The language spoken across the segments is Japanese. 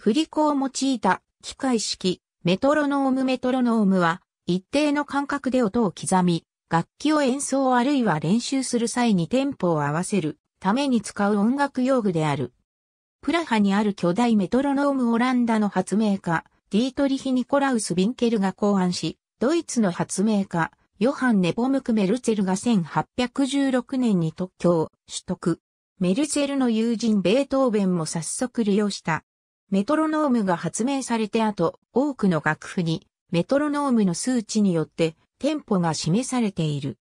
振り子を用いた機械式メトロノームメトロノームは一定の間隔で音を刻み、楽器を演奏あるいは練習する際にテンポを合わせるために使う音楽用具である。プラハにある巨大メトロノームオランダの発明家、ディートリヒ・ニコラウス・ビンケルが考案し、ドイツの発明家、ヨハン・ネポムク・メルツェルが1816年に特許を取得。メルツェルの友人ベートーベンも早速利用したメトロノームが発明されて後、多くの楽譜にメトロノームの数値によってテンポが示されている。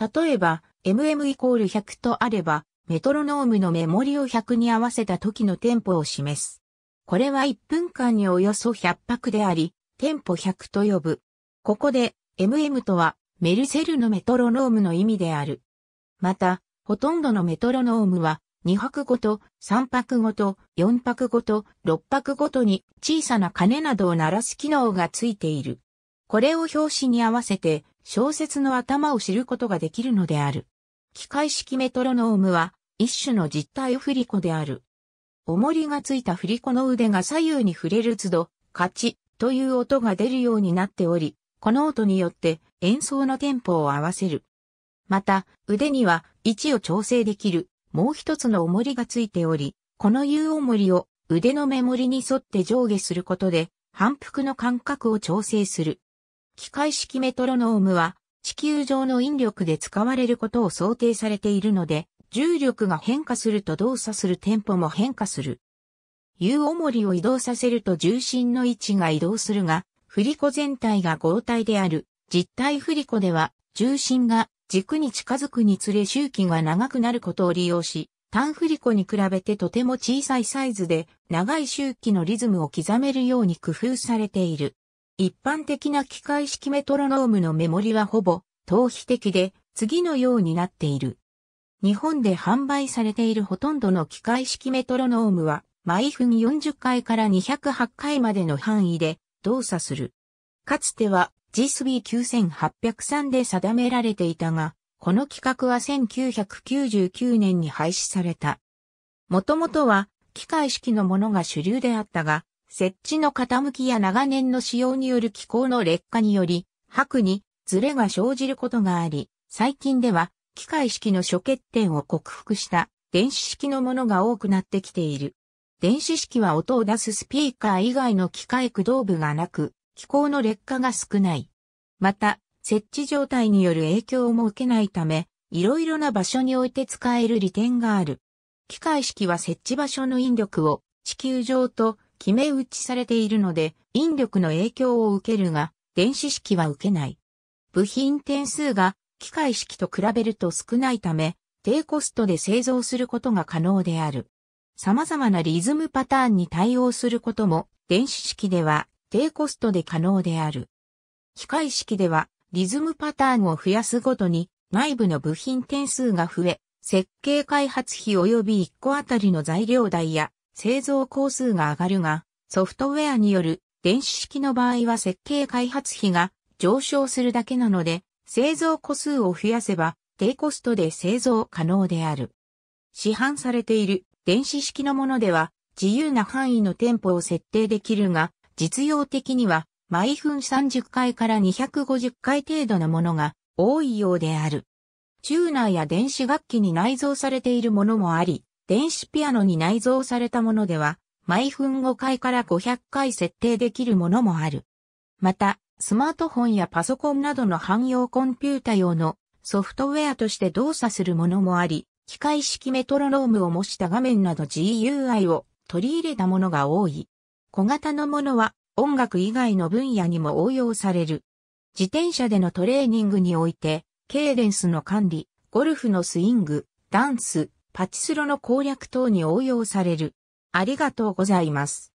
例えば、mm イコール100とあれば、メトロノームのメモリを100に合わせた時のテンポを示す。これは1分間におよそ100拍であり、テンポ100と呼ぶ。ここで、mm とは、メルセルのメトロノームの意味である。また、ほとんどのメトロノームは、2泊ごと、3泊ごと、4泊ごと、6泊ごとに小さな鐘などを鳴らす機能がついている。これを表紙に合わせて小説の頭を知ることができるのである。機械式メトロノームは一種の実体振り子である。重りがついた振り子の腕が左右に触れる都度、カチという音が出るようになっており、この音によって演奏のテンポを合わせる。また、腕には位置を調整できるもう一つの重りがついており、この U 重りを腕の目盛りに沿って上下することで、反復の間隔を調整する。機械式メトロノームは、地球上の引力で使われることを想定されているので、重力が変化すると動作するテンポも変化する。U 重りを移動させると重心の位置が移動するが、振り子全体が合体である、実体振り子では、重心が軸に近づくにつれ周期が長くなることを利用し、単振り子に比べてとても小さいサイズで長い周期のリズムを刻めるように工夫されている。一般的な機械式メトロノームのメモリはほぼ逃避的で次のようになっている。日本で販売されているほとんどの機械式メトロノームは毎分40回から208回までの範囲で動作する。かつては GSB9803 で定められていたが、この規格は1999年に廃止された。もともとは機械式のものが主流であったが、設置の傾きや長年の使用による機構の劣化により、白にズレが生じることがあり、最近では機械式の諸欠点を克服した電子式のものが多くなってきている。電子式は音を出すスピーカー以外の機械駆動部がなく、気候の劣化が少ない。また、設置状態による影響も受けないため、いろいろな場所において使える利点がある。機械式は設置場所の引力を地球上と決め打ちされているので、引力の影響を受けるが、電子式は受けない。部品点数が機械式と比べると少ないため、低コストで製造することが可能である。様々なリズムパターンに対応することも電子式では低コストで可能である。機械式では、リズムパターンを増やすごとに、内部の部品点数が増え、設計開発費及び1個あたりの材料代や製造工数が上がるが、ソフトウェアによる電子式の場合は設計開発費が上昇するだけなので、製造個数を増やせば低コストで製造可能である。市販されている電子式のものでは自由な範囲の店舗を設定できるが、実用的には毎分30回から250回程度のものが多いようである。チューナーや電子楽器に内蔵されているものもあり、電子ピアノに内蔵されたものでは、毎分5回から500回設定できるものもある。また、スマートフォンやパソコンなどの汎用コンピュータ用のソフトウェアとして動作するものもあり、機械式メトロノームを模した画面など GUI を取り入れたものが多い。小型のものは音楽以外の分野にも応用される。自転車でのトレーニングにおいて、ケーデンスの管理、ゴルフのスイング、ダンス、パチスロの攻略等に応用される。ありがとうございます。